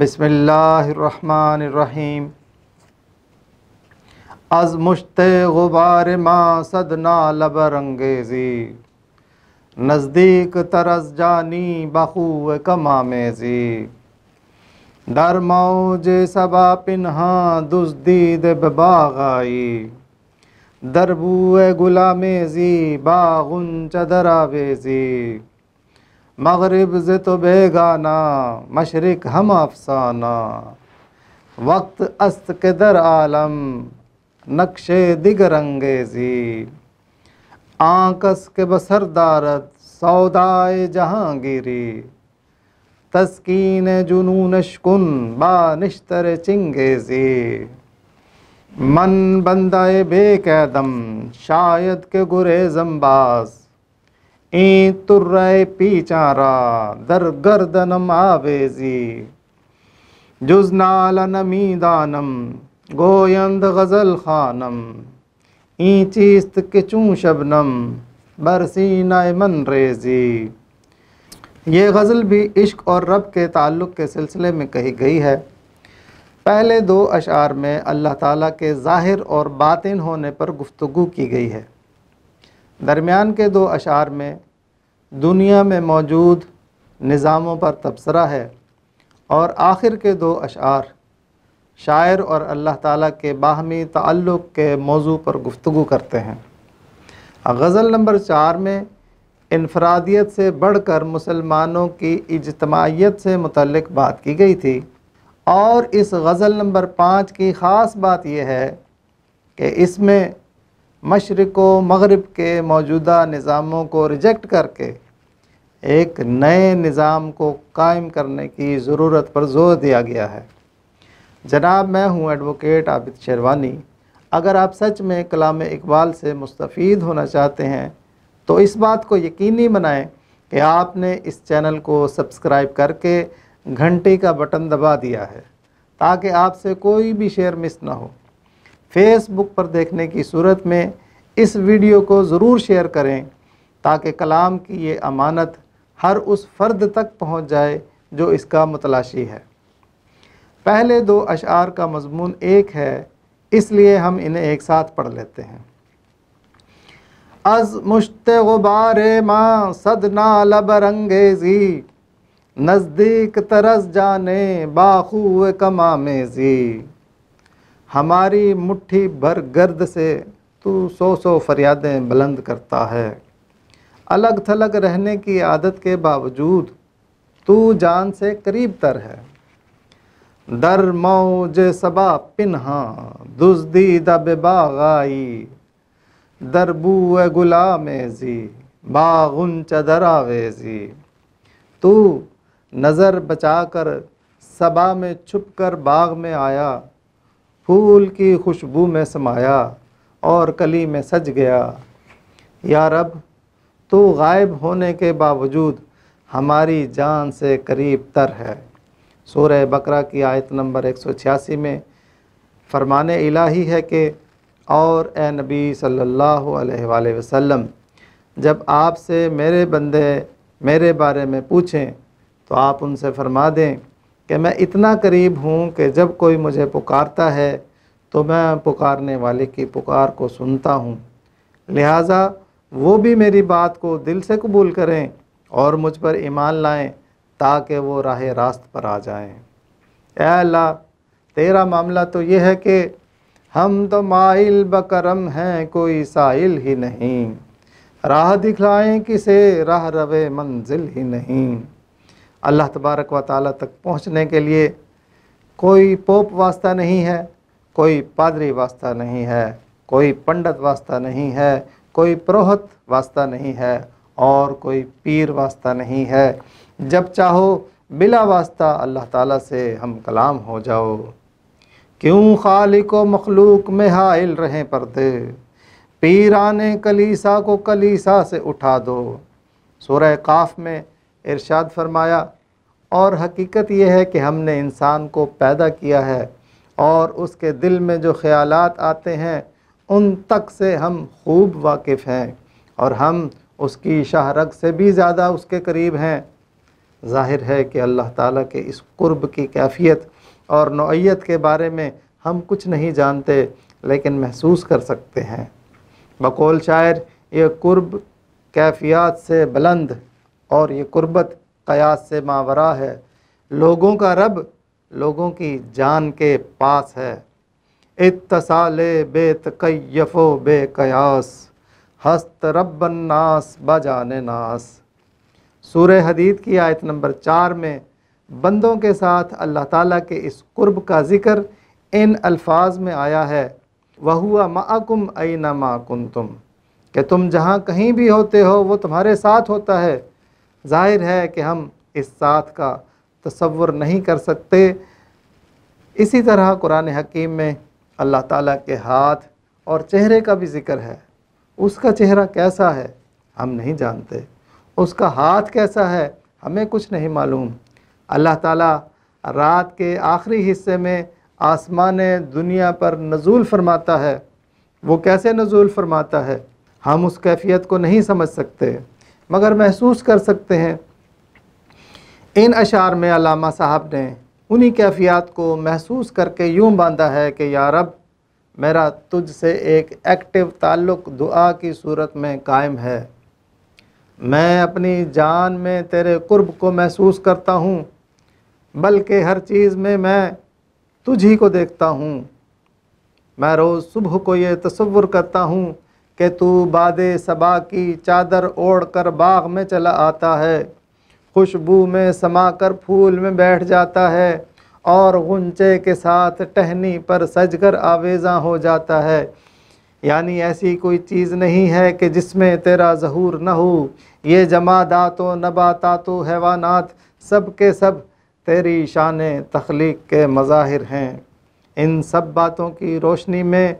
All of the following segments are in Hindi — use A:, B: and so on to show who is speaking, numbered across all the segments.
A: बसमीम अज मुश्ते गुबार माँ सदना लबर अंगेज़ी नज़दीक तरस जानी बहू कमामेजी दर मौज सबा पिन्हा दुस्दीद बबागाई दरबू गुलामेजी बागुन चदरावेजी मगरब से तो बेगाना मशरक हम अफसाना वक्त अस्त के दर आलम नक्शे रंगे जी आकस के बसर दारत सौदाए जहांगीरी तस्कीन जुनून शकुन बानिश्तर चिंगेजी मन बंदाए बेकैदम शायद के गुरे जम्बाज़ ई तुर्रय पीचारा दर गर्दनम आवेजी जुजनाल मीदानम गोयंद गज़ल खानम ई चीस्त किचूँ शबनम बरसीना मन रेजी ये गज़ल भी इश्क और रब के ताल्लुक़ के सिलसिले में कही गई है पहले दो अशार में अल्लाह ताला के ज़ाहिर और बातिन होने पर गुफ्तु की गई है दरमियान के दो अशार में दुनिया में मौजूद निज़ामों पर तबसरा है और आखिर के दो अशार शायर और अल्लाह ताला के बाहमी ताल्लुक़ के मौजू पर गुफ्तु करते हैं गज़ल नंबर चार में इनफरादियत से बढ़कर मुसलमानों की इजतमाहीत से मुतलक बात की गई थी और इस गज़ल नंबर पाँच की ख़ास बात यह है कि इसमें मशरक़ व मगरब के मौजूदा निज़ामों को रिजेक्ट करके एक नए निज़ाम को कायम करने की ज़रूरत पर जोर दिया गया है जनाब मैं हूँ एडवोकेट आबिद शेरवानी अगर आप सच में कलाम इकबाल से मुस्तफ़ होना चाहते हैं तो इस बात को यकीनी बनाएं कि आपने इस चैनल को सब्सक्राइब करके घंटे का बटन दबा दिया है ताकि आपसे कोई भी शेयर मिस ना हो फेसबुक पर देखने की सूरत में इस वीडियो को ज़रूर शेयर करें ताकि कलाम की ये अमानत हर उस फ़र्द तक पहुँच जाए जो इसका मतलाशी है पहले दो अशार का मजमून एक है इसलिए हम इन्हें एक साथ पढ़ लेते हैं अज मुश्त गुबारे माँ सदना लबरंगेजी नज़दीक तरस जाने बाखू कमामेजी हमारी मुट्ठी भर गर्द से तो सो सो फरियादें बुलंद करता है अलग थलग रहने की आदत के बावजूद तू जान से करीब तर है दर मौज सबा पिन्हा दुजदीदा बेबागाई दरबू जी बागुन चदरावेजी तू नज़र बचाकर सबा में छुप कर बाग में आया फूल की खुशबू में समाया और कली में सज गया या रब तो गायब होने के बावजूद हमारी जान से करीब तर है सूर्य बकरा की आयत नंबर 186 में फरमान इलाही है कि और ए नबी सल्लल्लाहु अलैहि वसल्लम जब आपसे मेरे बंदे मेरे बारे में पूछें तो आप उनसे फरमा दें कि मैं इतना करीब हूँ कि जब कोई मुझे पुकारता है तो मैं पुकारने वाले की पुकार को सुनता हूँ लिहाजा वो भी मेरी बात को दिल से कबूल करें और मुझ पर ईमान लाएं ताकि वो राह रास्त पर आ जाएं अल्लाह तेरा मामला तो ये है कि हम तो माइल बकरम हैं कोई साइल ही नहीं राह दिखलाएं किसे राह रवे मंजिल ही नहीं अल्लाह तबारक व ताली तक पहुँचने के लिए कोई पोप वास्ता नहीं है कोई पादरी वास्ता नहीं है कोई पंडित वास्ता नहीं है कोई प्रोहत वास्ता नहीं है और कोई पीर वास्ता नहीं है जब चाहो बिला वास्ता अल्लाह ताला से हम कलाम हो जाओ क्यों खालिक व मखलूक में हाइल रहें पर्दे पीराने कलीसा को कलीसा से उठा दो सूरह काफ में इरशाद फरमाया और हकीकत यह है कि हमने इंसान को पैदा किया है और उसके दिल में जो ख़्याल आते हैं उन तक से हम खूब वाकिफ़ हैं और हम उसकी शाहरग से भी ज़्यादा उसके करीब हैं ज़ाहिर है कि अल्लाह ताला के इस कुर्ब की कैफियत और नौीयत के बारे में हम कुछ नहीं जानते लेकिन महसूस कर सकते हैं बकौल शायर ये कुर्ब कैफियत से बुलंद और ये कुर्बत कयास से मावरा है लोगों का रब लोगों की जान के पास है इतसाल बे कयास हस्त रबन्नास बजान नास सूर हदीद की आयत नंबर चार में बंदों के साथ अल्लाह ताला के इस कुर्ब का ज़िक्र इन अल्फाज में आया है वह हुआ माकुम न माकुम तुम कि तुम जहाँ कहीं भी होते हो वो तुम्हारे साथ होता है जाहिर है कि हम इस साथ का तस्वुर नहीं कर सकते इसी तरह कुरान हकीम में अल्लाह ताला के हाथ और चेहरे का भी जिक्र है उसका चेहरा कैसा है हम नहीं जानते उसका हाथ कैसा है हमें कुछ नहीं मालूम अल्लाह ताला रात के आखिरी हिस्से में आसमान दुनिया पर नज़ूल फरमाता है वो कैसे नज़ूल फरमाता है हम उस कैफियत को नहीं समझ सकते मगर महसूस कर सकते हैं इन अशार में अलामा साहब ने उन्हीं कैफियत को महसूस करके यूँ बांधा है कि यारब मेरा तुझ से एक एक्टिव ताल्लुक़ दुआ की सूरत में कायम है मैं अपनी जान में तेरे कुर्ब को महसूस करता हूँ बल्कि हर चीज़ में मैं तुझी को देखता हूँ मैं रोज़ सुबह को ये तस्वुर करता हूँ कि तू बाद सबा की चादर ओढ़ कर बाग में चला आता है खुशबू में समाकर फूल में बैठ जाता है और गुंचे के साथ टहनी पर सजकर आवेजा हो जाता है यानी ऐसी कोई चीज़ नहीं है कि जिसमें तेरा जहूर न हो ये नबाता तो हैवानात सब के सब तेरी शान तख्लीक के मज़ाहिर हैं इन सब बातों की रोशनी में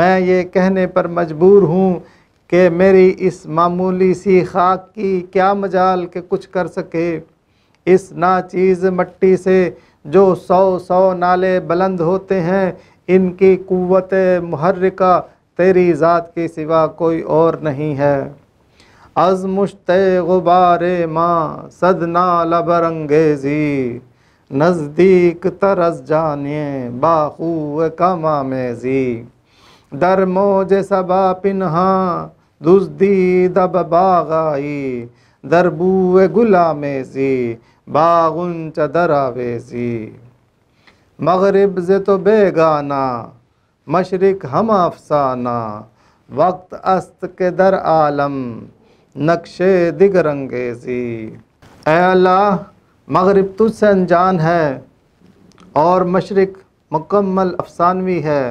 A: मैं ये कहने पर मजबूर हूँ कि मेरी इस मामूली सी खाक की क्या मजाल के कुछ कर सके इस ना चीज़ मट्टी से जो सौ सौ नाले बुलंद होते हैं इनकी क़वत महर्रिका तेरी ज़ात के सिवा कोई और नहीं है अजमुश्त गुबार माँ सद नाला बरंगेजी नज़दीक तरस जाने कमा मेजी दर मोज सबा पिनहा दुस्दी दब बागाई दरबू गुलामेजी बागुन चदरावेजी मगरब से तो बेगाना मशरक हम अफसाना वक्त अस्त के दर आलम नक्शे दिग रंगेजी अल्लाह मगरब तुझसे अनजान है और मशरक मुकम्मल अफसानवी है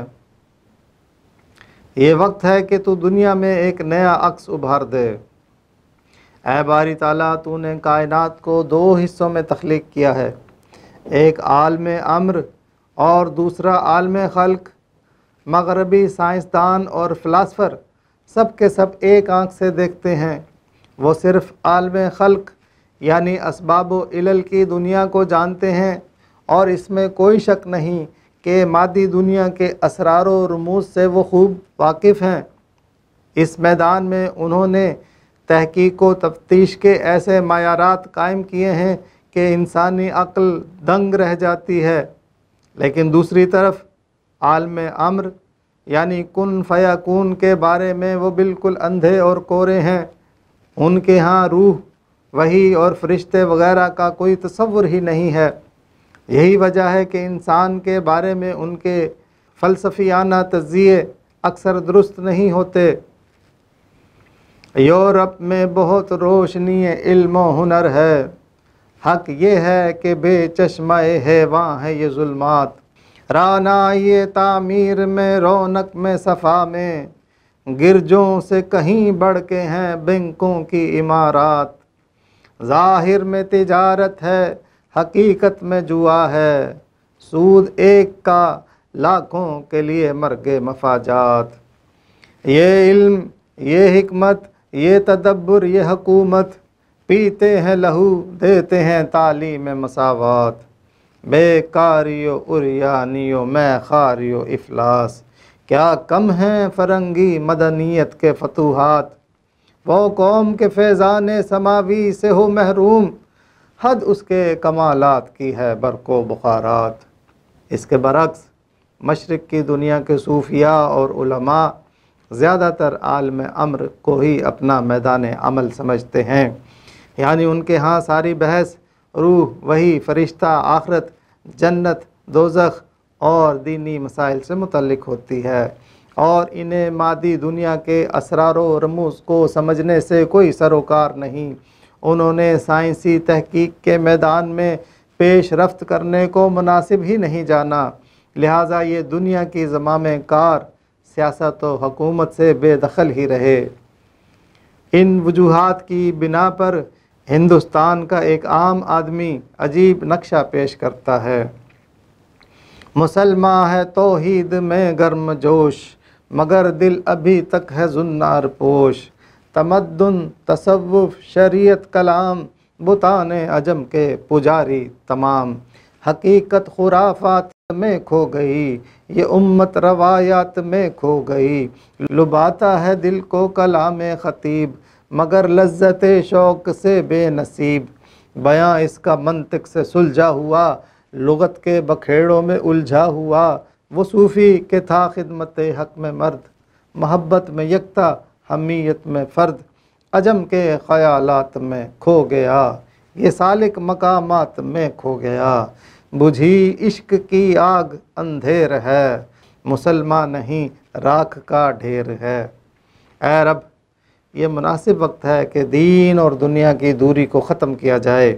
A: ये वक्त है कि तू दुनिया में एक नया अक्स उभार दे ए बारी ताला तूने कायनात को दो हिस्सों में तख्लीक किया है एक आलम अम्र और दूसरा आलम खल्क मगरबी साइंसदान और फ़िलासफ़र सब के सब एक आंख से देखते हैं वो सिर्फ़ आलम खल्क यानी इसबाब इलल की दुनिया को जानते हैं और इसमें कोई शक नहीं कि मादी दुनिया के असरार रमूज से वो खूब वाकिफ़ हैं इस मैदान में उन्होंने तहकीक व तफ्तीश के ऐसे मायारात कायम किए हैं कि इंसानी अक्ल दंग रह जाती है लेकिन दूसरी तरफ आलम अम्र यानी कन फ़याकून के बारे में वो बिल्कुल अंधे और कोरे हैं उनके यहाँ रूह वही और फरिश्ते वगैरह का कोई तस्वुर ही नहीं है यही वजह है कि इंसान के बारे में उनके फ़लसफियाना तजिए अक्सर दुरुस्त नहीं होते यूरोप में बहुत रोशनी इल्म हुनर है हक ये है कि है वहाँ है ये जुल्मात राना ये तामीर में रौनक में सफ़ा में गिरजों से कहीं बढ़ के हैं बैंकों की इमारत ज़ाहिर में तिजारत है हकीकत में जुआ है सूद एक का लाखों के लिए मर्गे मफाजात ये इल्म ये हमत ये तदब्बर ये हकूमत पीते हैं लहू देते हैं तालीम मसावत बेकारियो उरियानियो मैं खारियो इफलास क्या कम हैं फरंगी मदनीत के फतूहत वो कौम के फैज़ान समावी से हो महरूम हद उसके कमालत की है बरको बुखारात इसके बरक्स मशरक़ की दुनिया के सूफिया और ज़्यादातर आलम अम्र को ही अपना मैदान अमल समझते हैं यानी उनके यहाँ सारी बहस रूह वही फ़रिश्ता आखरत जन्नत दोजख और दीनी मसाइल से मुतलक होती है और इन्हें मादी दुनिया के असरार रमूज को समझने से कोई सरोकार नहीं उन्होंने साइंसी तहकीक के मैदान में पेश रफ्त करने को मुनासिब ही नहीं जाना लिहाजा ये दुनिया की जमा कार सियासत व हकूमत से बेदखल ही रहे इन वजूहत की बिना पर हिंदुस्तान का एक आम आदमी अजीब नक्शा पेश करता है मुसलमान है तो हीद में गर्म जोश मगर दिल अभी तक है जुन्नार पोश तमद्दन तसव्वुफ़ शरीयत कलाम बुतान अजम के पुजारी तमाम हकीकत खुराफात में खो गई ये उम्मत रवायात में खो गई लुभाता है दिल को कलाम ख़तीब मगर लज्जत शौक से बेनसीब बयां इसका मंतक से सुलझा हुआ लगत के बखेड़ों में उलझा हुआ वो सूफ़ी के था खिदमत हक में मर्द महब्बत में यकता हमीयत में फ़र्द अजम के ख़यालात में खो गया ये सालिक मकामात में खो गया बुझी इश्क की आग अंधेर है मुसलमान नहीं राख का ढेर है अरब रब ये मुनासिब वक्त है कि दीन और दुनिया की दूरी को ख़त्म किया जाए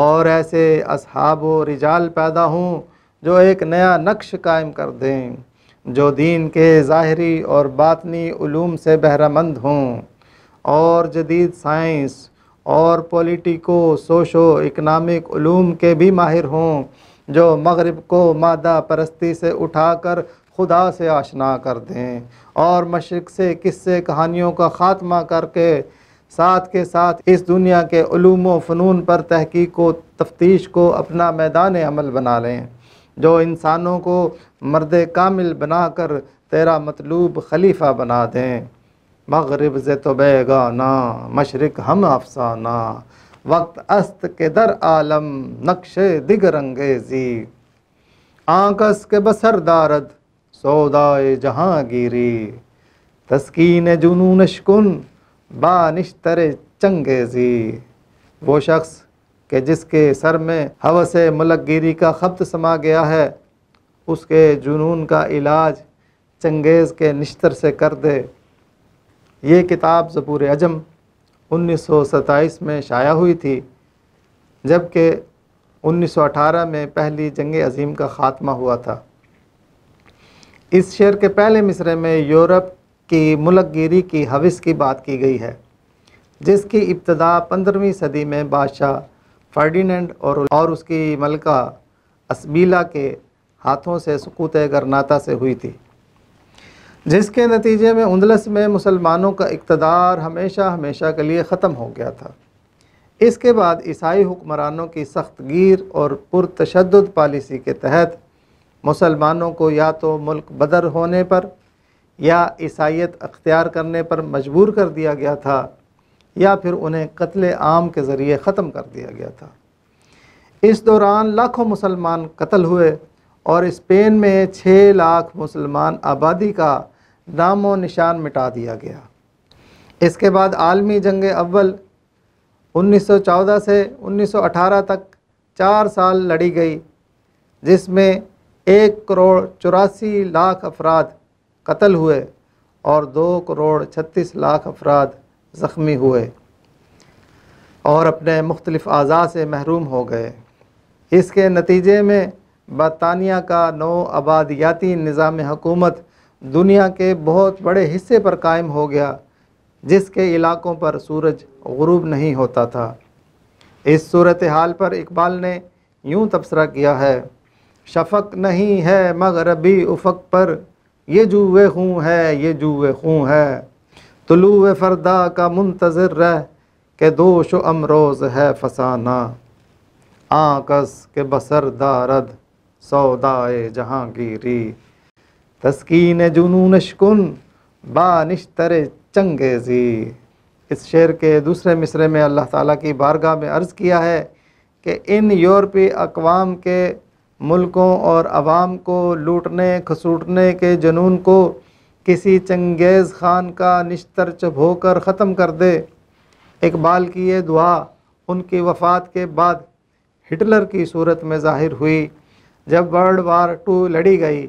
A: और ऐसे असहाब रिजाल पैदा हों जो एक नया नक्श कायम कर दें जो दीन के ज़ाहरी और बातनी ूम से बहरामंद हों और जदीद साइंस और पोलिटिको सोशो इकनॉमिक के भी माहिर हों जो मगरब को मादा परस्ती से उठाकर खुदा से आशना कर दें और मशरक़ से किस्से कहानियों का ख़ात्मा करके साथ के साथ इस दुनिया के ूम फ़नून पर तहकीक व तफ्तीश को अपना मैदान अमल बना लें जो इंसानों को मर्द कामिल बनाकर तेरा मतलूब खलीफा बना दें मगरब ज तो बेगाना मशरक हम अफसाना वक्त अस्त के दर आलम नक्श दिग रंगेजी आकस के बसर दारद सौदाए जहांगीरी तस्कीन जुनून शकुन बानिश्तर चंगेजी वो शख्स कि जिसके सर में हवस मलक गिरी का खप्त समा गया है उसके जुनून का इलाज चंगेज़ के निश्तर से कर दे ये किताब जबूर अजम उन्नीस सौ सत्ताईस में शाया हुई थी जबकि 1918 में पहली जंग अजीम का ख़ात्मा हुआ था इस शेर के पहले मिसरे में यूरोप की मुलकगिरी की हविस की बात की गई है जिसकी इब्तदा पंद्रहवीं सदी में बादशाह फर्डिनेंड और और उसकी मलका असबीला के हाथों से सकूत गरनाता से हुई थी जिसके नतीजे में उंदलस में मुसलमानों का इकतदार हमेशा हमेशा के लिए ख़त्म हो गया था इसके बाद ईसाई हुक्मरानों की सख्त गिर और पुरतशद पॉलिसी के तहत मुसलमानों को या तो मुल्क बदर होने पर या ईसाइत अख्तियार करने पर मजबूर कर दिया गया था या फिर उन्हें कत्ल आम के ज़रिए ख़त्म कर दिया गया था इस दौरान लाखों मुसलमान कत्ल हुए और स्पेन में छः लाख मुसलमान आबादी का नामो निशान मिटा दिया गया इसके बाद आलमी जंग अव्वल 1914 से 1918 तक चार साल लड़ी गई जिसमें एक करोड़ चौरासी लाख अफराद कत्ल हुए और दो करोड़ छत्तीस लाख अफराद ज़ख्मी हुए और अपने मुख्तलिफ़ अज़ा से महरूम हो गए इसके नतीजे में बरतानिया का नौ आबादियाती निज़ाम हकूमत दुनिया के बहुत बड़े हिस्से पर कायम हो गया जिसके इलाकों पर सूरज गरूब नहीं होता था इस सूरत हाल पर इकबाल ने यूँ तबसरा किया है शफक नहीं है मगरबी उफक पर ये जुए खूँ है ये जुए खूँ है तुलु फ़रदा का मुंतज़र रह के दोश अमरोज़ है फसाना आकस के बसर दारद सौदाए जहांगीरी तस्कीन जुनून शकुन बानिश्तर चंगेज़ी इस शेर के दूसरे मिसरे में अल्लाह ताला की बारगाह में अर्ज़ किया है कि इन यूरोपी अकवाम के मुल्कों और आवाम को लूटने खसूटने के जुनून को किसी चंगेज़ ख़ान का निश्तर चबोकर ख़त्म कर दे इकबाल की ये दुआ उनकी वफ़ात के बाद हिटलर की सूरत में ज़ाहिर हुई जब वर्ल्ड वार टू लड़ी गई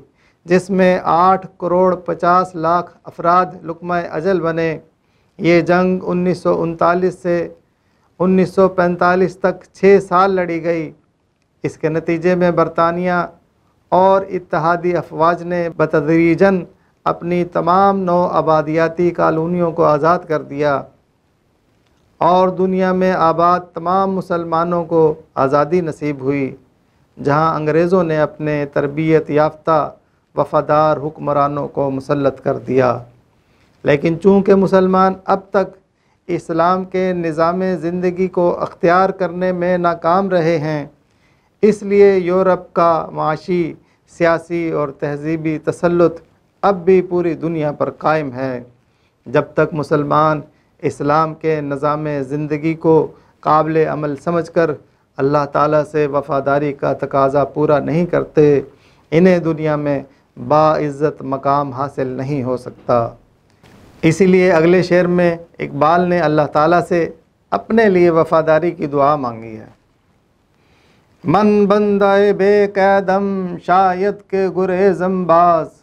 A: जिसमें आठ करोड़ पचास लाख अफराद लुकम अजल बने ये जंग उन्नीस से 1945 तक छः साल लड़ी गई इसके नतीजे में बरतानिया और इतिहादी अफवाज ने बतदरीजन अपनी तमाम नौ आबादियाती कॉलोनीों को आज़ाद कर दिया और दुनिया में आबाद तमाम मुसलमानों को आज़ादी नसीब हुई जहां अंग्रेज़ों ने अपने तरबियत याफ्ता वफ़ादार हुक्मरानों को मुसलत कर दिया लेकिन चूँकि मुसलमान अब तक इस्लाम के निज़ाम ज़िंदगी को अख्तियार करने में नाकाम रहे हैं इसलिए यूरोप का माशी सियासी और तहजीबी तसलुत अब भी पूरी दुनिया पर कायम है जब तक मुसलमान इस्लाम के निज़ाम ज़िंदगी को काबिल अमल समझ कर अल्लाह ताली से वफ़ादारी का तकाजा पूरा नहीं करते इन्हें दुनिया में बाज़्ज़त मकाम हासिल नहीं हो सकता इसीलिए अगले शेर में इकबाल ने अल्लाह ताला से अपने लिए वफ़ादारी की दुआ मांगी है मन बंदाए बेकदम शायद के गुरे जम्बाज़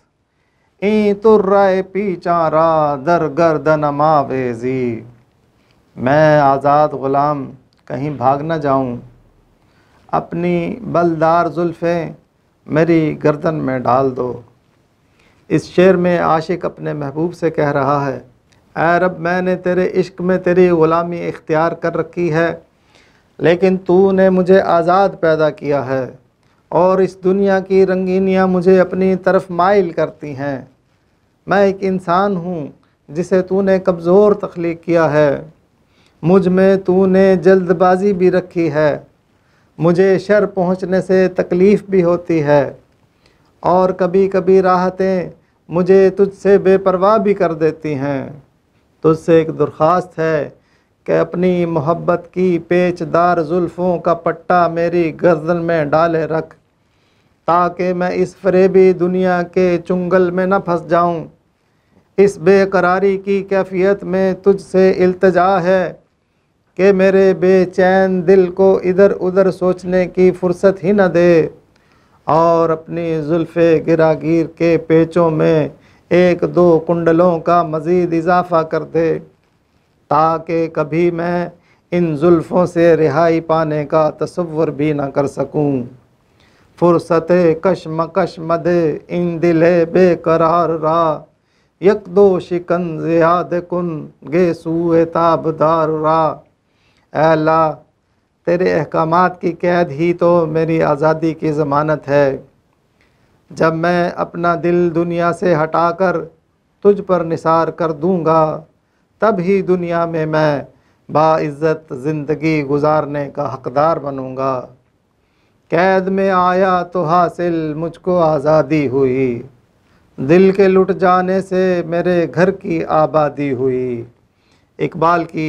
A: ई तुर्राय पीचारा दर गर्दन मावेजी मैं आज़ाद ग़ुलाम कहीं भाग न जाऊं अपनी बलदार जुल्फ़े मेरी गर्दन में डाल दो इस शेर में आशिक अपने महबूब से कह रहा है ऐ रब मैंने तेरे इश्क में तेरी ग़ुलामी इख्तियार कर रखी है लेकिन तू ने मुझे आज़ाद पैदा किया है और इस दुनिया की रंगीनियाँ मुझे अपनी तरफ माइल करती हैं मैं एक इंसान हूँ जिसे तूने कमज़ोर तख्लीक किया है मुझ में तूने जल्दबाजी भी रखी है मुझे शर पहुँचने से तकलीफ़ भी होती है और कभी कभी राहतें मुझे तुझसे बेपरवाह भी कर देती हैं तुझसे एक दरख्वास्त है कि अपनी मोहब्बत की पेचदार जुल्फ़ों का पट्टा मेरी गर्दन में डाले रख ताकि मैं इस फरेबी दुनिया के चुंगल में न फंस जाऊं इस बेकरारी की कैफियत में तुझसे अल्तजा है कि मेरे बेचैन दिल को इधर उधर सोचने की फ़ुर्सत ही न दे और अपनी जुल्फ़ गिरागिर के पेचों में एक दो कुंडलों का मज़ीद इजाफ़ा कर दे ताकि कभी मैं इन जुल्फ़ों से रिहाई पाने का तस्वुर भी ना कर सकूँ फ़ुर्सत कशमकश दे इन दिले बेकरार रा यक दो शिकन जिहाद कुन गे सूए ताब दारा एला तेरे अहकाम की कैद ही तो मेरी आज़ादी की ज़मानत है जब मैं अपना दिल दुनिया से हटाकर तुझ पर निसार कर दूँगा तब ही दुनिया में मैं बाज़्ज़त ज़िंदगी गुजारने का हकदार बनूँगा कैद में आया तो हासिल मुझको आज़ादी हुई दिल के लुट जाने से मेरे घर की आबादी हुई इकबाल की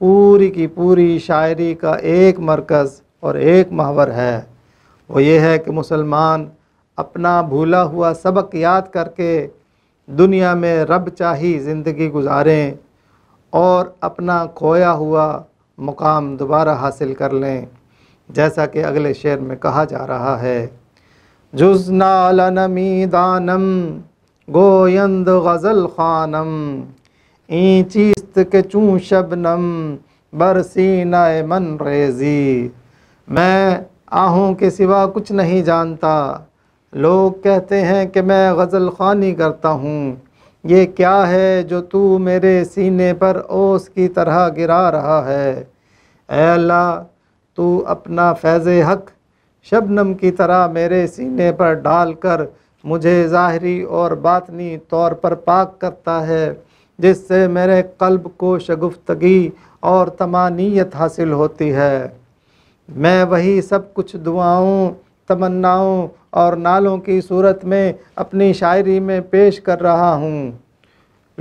A: पूरी की पूरी शायरी का एक मरकज़ और एक महावर है वो ये है कि मुसलमान अपना भूला हुआ सबक याद करके दुनिया में रब चाही ज़िंदगी गुजारें और अपना खोया हुआ मुकाम दोबारा हासिल कर लें जैसा कि अगले शेर में कहा जा रहा है जुजनालनमीदानम गोयंद गज़ल खानम ईंचीस्त के चूँ शबनम बरसीन मन रेजी मैं आहों के सिवा कुछ नहीं जानता लोग कहते हैं कि मैं गज़ल खानी करता हूँ ये क्या है जो तू मेरे सीने पर ओस की तरह गिरा रहा है अल्लाह तू अपना फैज़ हक़ शबनम की तरह मेरे सीने पर डालकर मुझे ज़ाहरी और बातनी तौर पर पाक करता है जिससे मेरे कल्ब को शगुफ्तगी और तमानियत हासिल होती है मैं वही सब कुछ दुआओं तमन्नाओं और नालों की सूरत में अपनी शायरी में पेश कर रहा हूँ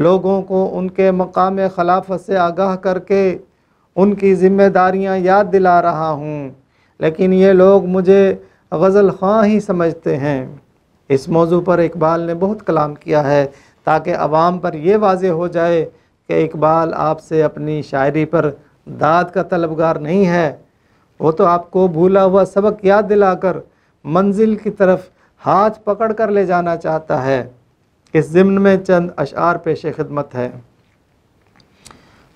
A: लोगों को उनके मकाम खिलाफत से आगाह करके उनकी ज़िम्मेदारियाँ याद दिला रहा हूँ लेकिन ये लोग मुझे गज़ल ख़्वा हाँ ही समझते हैं इस मौजू पर इकबाल ने बहुत कलाम किया है ताकि आवाम पर यह वाज हो जाए कि इकबाल आपसे अपनी शायरी पर दाद का तलबगार नहीं है वो तो आपको भूला हुआ सबक याद दिलाकर मंजिल की तरफ हाथ पकड़ कर ले जाना चाहता है इस ज़िम्न में चंद अशार पेश खिदमत है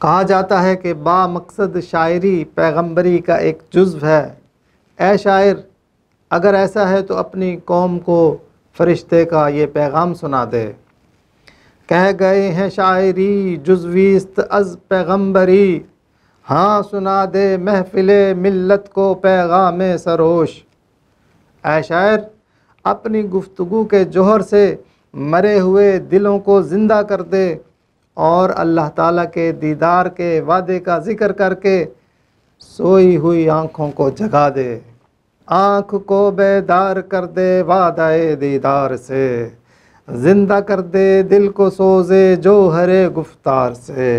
A: कहा जाता है कि बा मकसद शायरी पैगम्बरी का एक जुज्व है ए शायर अगर ऐसा है तो अपनी कौम को फरिश्ते का ये पैगाम सुना दे कह गए हैं शायरी जुजवीस्त अज पैगम्बरी हाँ सुना दे महफिल मिल्लत को पैगाम सरोश ए शायर अपनी गुफ्तु के जोहर से मरे हुए दिलों को ज़िंदा कर दे और अल्लाह ताला के दीदार के वादे का ज़िक्र करके सोई हुई आँखों को जगा दे आँख को बेदार कर दे वादाए दीदार से ज़िंदा कर दे दिल को सोजे जो हरे गुफ्तार से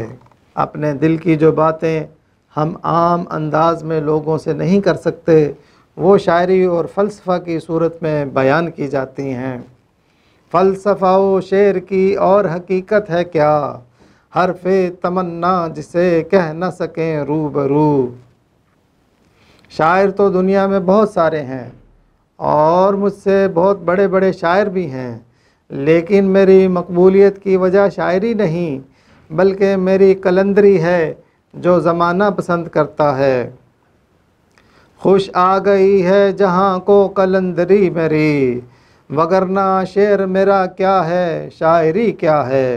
A: अपने दिल की जो बातें हम आम अंदाज में लोगों से नहीं कर सकते वो शायरी और फ़लसफ़ा की सूरत में बयान की जाती हैं फ़लसफ़ा व शेर की और हकीकत है क्या हरफ तमन्ना जिसे कह न सकें रूबरू शायर तो दुनिया में बहुत सारे हैं और मुझसे बहुत बड़े बड़े शायर भी हैं लेकिन मेरी मकबूलियत की वजह शायरी नहीं बल्कि मेरी कलंदरी है जो ज़माना पसंद करता है खुश आ गई है जहाँ को कलंदरी मेरी वगरना शेर मेरा क्या है शायरी क्या है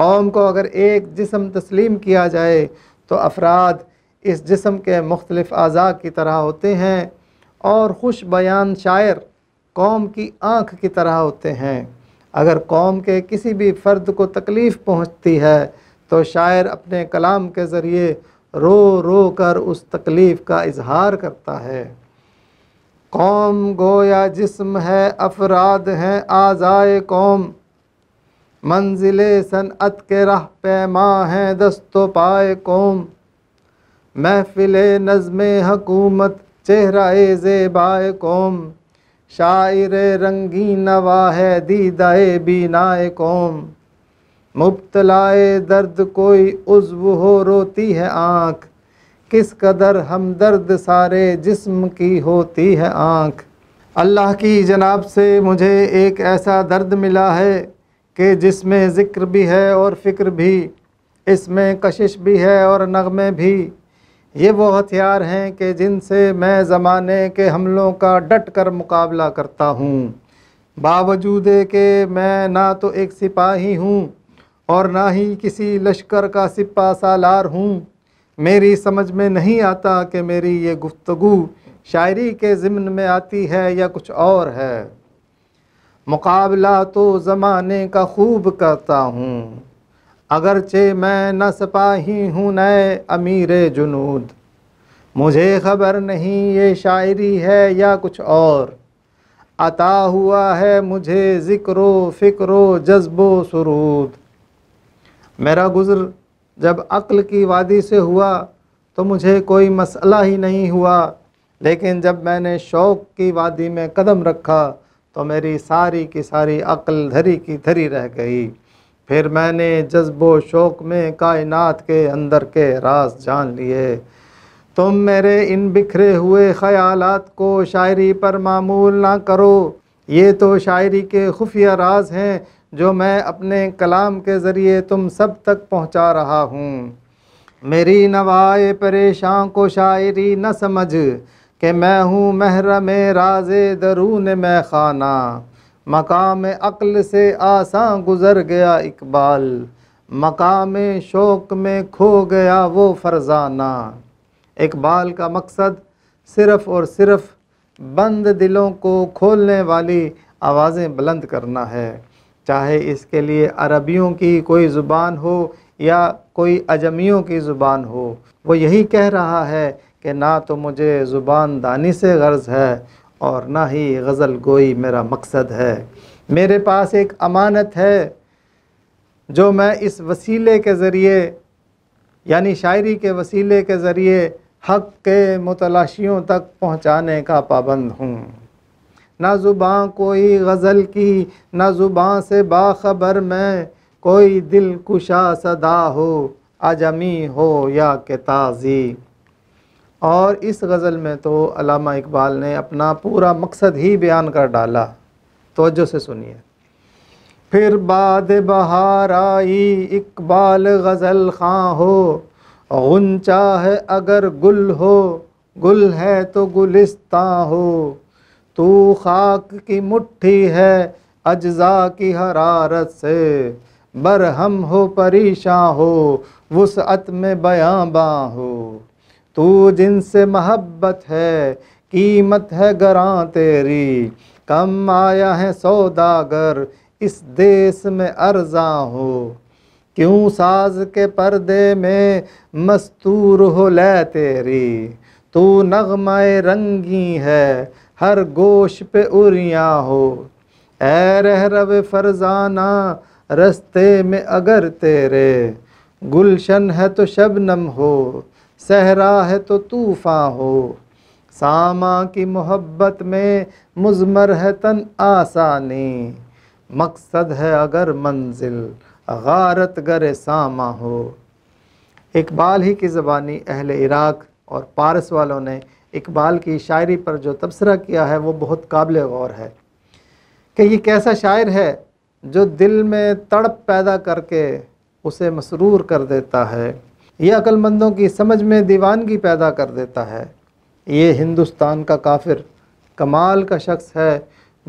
A: कौम को अगर एक जिसम तस्लीम किया जाए तो अफराद इस जिसम के मुख्तलिफ अज़ा की तरह होते हैं और खुश बयान शायर कौम की आँख की तरह होते हैं अगर कौम के किसी भी फ़र्द को तकलीफ़ पहुँचती है तो शायर अपने कलाम के ज़रिए रो रो कर उस तकलीफ़ का इजहार करता है कौम गोया जिसम है अफराद हैं आज़ाए कौम मंजिल सनत के रह पैमा हैं दस्तो पाए कौम महफिल नज़म हकूमत चेहराए जेबाए कौम शायर रंगी नवा है दीदाए बीनाए कौम मुबतलाए दर्द कोई उज्व हो रोती है आँख किस कदर हमदर्द सारे जिस्म की होती है आँख अल्लाह की जनाब से मुझे एक ऐसा दर्द मिला है कि जिसमें ज़िक्र भी है और फ़िक्र भी इसमें कशिश भी है और नगमे भी ये वो हथियार हैं कि जिनसे मैं ज़माने के हमलों का डट कर मुकाबला करता हूँ बावजूद के मैं ना तो एक सिपाही हूँ और ना ही किसी लश्कर का सिपा सालार हूँ मेरी समझ में नहीं आता कि मेरी ये गुफ्तगु शायरी के ज़िम्न में आती है या कुछ और है मुकाबला तो ज़माने का खूब करता हूँ अगरचे मैं न सपाही हूँ नए अमीर जुनूद मुझे खबर नहीं ये शायरी है या कुछ और अता हुआ है मुझे ज़िक्रो फ़िक्रो जज्बो सुरूद मेरा गुज़र जब अक्ल की वादी से हुआ तो मुझे कोई मसला ही नहीं हुआ लेकिन जब मैंने शौक़ की वादी में कदम रखा तो मेरी सारी की सारी अक्ल धरी की धरी रह गई फिर मैंने जज्बो शोक में कायनात के अंदर के राज जान लिए तुम मेरे इन बिखरे हुए ख्यालात को शायरी पर मामूल ना करो ये तो शायरी के खुफिया राज हैं जो मैं अपने कलाम के ज़रिए तुम सब तक पहुंचा रहा हूँ मेरी नवाए परेशान को शायरी न समझ कि मैं हूँ महरम राज दरून मैं खाना मकाम अक्ल से आसा गुज़र गया इकबाल मकाम शौक में खो गया वो फरजाना इकबाल का मकसद सिर्फ़ और सिर्फ़ बंद दिलों को खोलने वाली आवाज़ें बुलंद करना है चाहे इसके लिए अरबियों की कोई ज़ुबान हो या कोई अजमियों की ज़ुबान हो वो यही कह रहा है कि ना तो मुझे ज़ुबान दानी से गर्ज़ है और ना ही गज़ल गोई मेरा मकसद है मेरे पास एक अमानत है जो मैं इस वसीले के ज़रिए यानी शायरी के वसीले के ज़रिए हक़ के मुतलाशियों तक पहुँचाने का पाबंद हूँ ना ज़ुबाँ कोई गज़ल की ना ज़ुबाँ से बाखबर मैं कोई दिल कुशा सदा हो अजमी हो या के ताज़ी और इस गज़ल में तो अलामा इकबाल ने अपना पूरा मकसद ही बयान कर डाला तोज्जो से सुनिए फिर बाद बहार आई इकबाल गज़ल खां हो गुंचा है अगर गुल हो गुल है तो गुलिस्ता हो तू खाक की मुट्ठी है अज्जा की हरारत से बरहम हो परेशान हो वसअत में बयाबा हो तू जिनसे मोहब्बत है कीमत है गरां तेरी कम आया है सौदागर इस देश में अर्जा हो क्यों साज के पर्दे में मस्तूर हो ले तेरी तू नगमाए रंगी है हर गोश पे उरिया हो ऐ रह रव फरजाना रस्ते में अगर तेरे गुलशन है तो शबनम हो सहरा है तो तूफ़ा हो सामा की मोहब्बत में मुजमर है तन आसानी मकसद है अगर मंजिल गारत गर सामा हो इकबाल ही की ज़बानी अहल इराक और पारस वालों ने इकबाल की शायरी पर जो तबसरा किया है वो बहुत काबिल गौर है कि ये कैसा शायर है जो दिल में तड़प पैदा करके उसे मसरूर कर देता है ये अक्लमंदों की समझ में दीवानगी पैदा कर देता है ये हिंदुस्तान का काफिर कमाल का शख्स है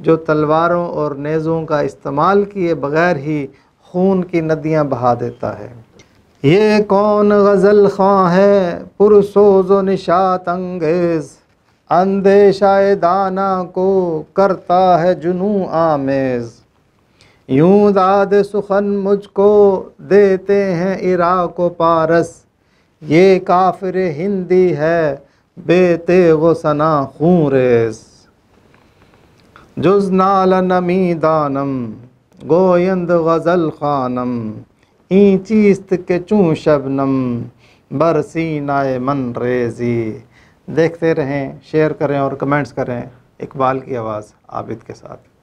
A: जो तलवारों और नेज़ों का इस्तेमाल किए बगैर ही खून की नदियाँ बहा देता है ये कौन गज़ल खां है पुरसोज व निशात अंगेज़ अंदेशाए दाना को करता है जुनू आमेज़ यूं दाद सुखन मुझको देते हैं इराक पारस ये काफिर हिंदी है बेते वो सना रेस जुज नाल नमी दानम गोयंद गज़ल खानम ई चीस्त के चूं शबनम बरसी नाय मन रेजी देखते रहें शेयर करें और कमेंट्स करें इकबाल की आवाज़ आबिद के साथ